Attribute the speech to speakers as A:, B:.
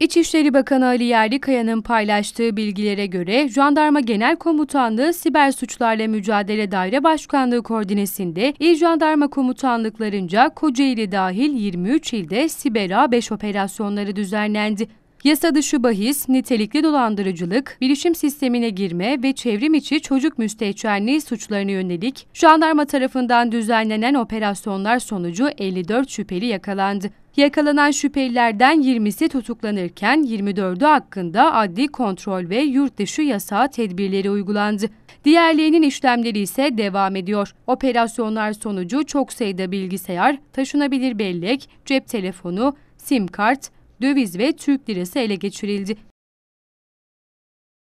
A: İçişleri Bakanı Ali Yerlikaya'nın paylaştığı bilgilere göre Jandarma Genel Komutanlığı Siber Suçlarla Mücadele Daire Başkanlığı koordinesinde İl Jandarma Komutanlıklarınca Kocaeli dahil 23 ilde Siber A5 operasyonları düzenlendi. Yasa dışı bahis, nitelikli dolandırıcılık, bilişim sistemine girme ve çevrim içi çocuk müstehcenliği suçlarına yönelik jandarma tarafından düzenlenen operasyonlar sonucu 54 şüpheli yakalandı. Yakalanan şüphelilerden 20'si tutuklanırken 24'ü hakkında adli kontrol ve yurt dışı yasağı tedbirleri uygulandı. Diğerlerinin işlemleri ise devam ediyor. Operasyonlar sonucu çok sayıda bilgisayar, taşınabilir bellek, cep telefonu, sim kart, döviz ve Türk lirası ele geçirildi.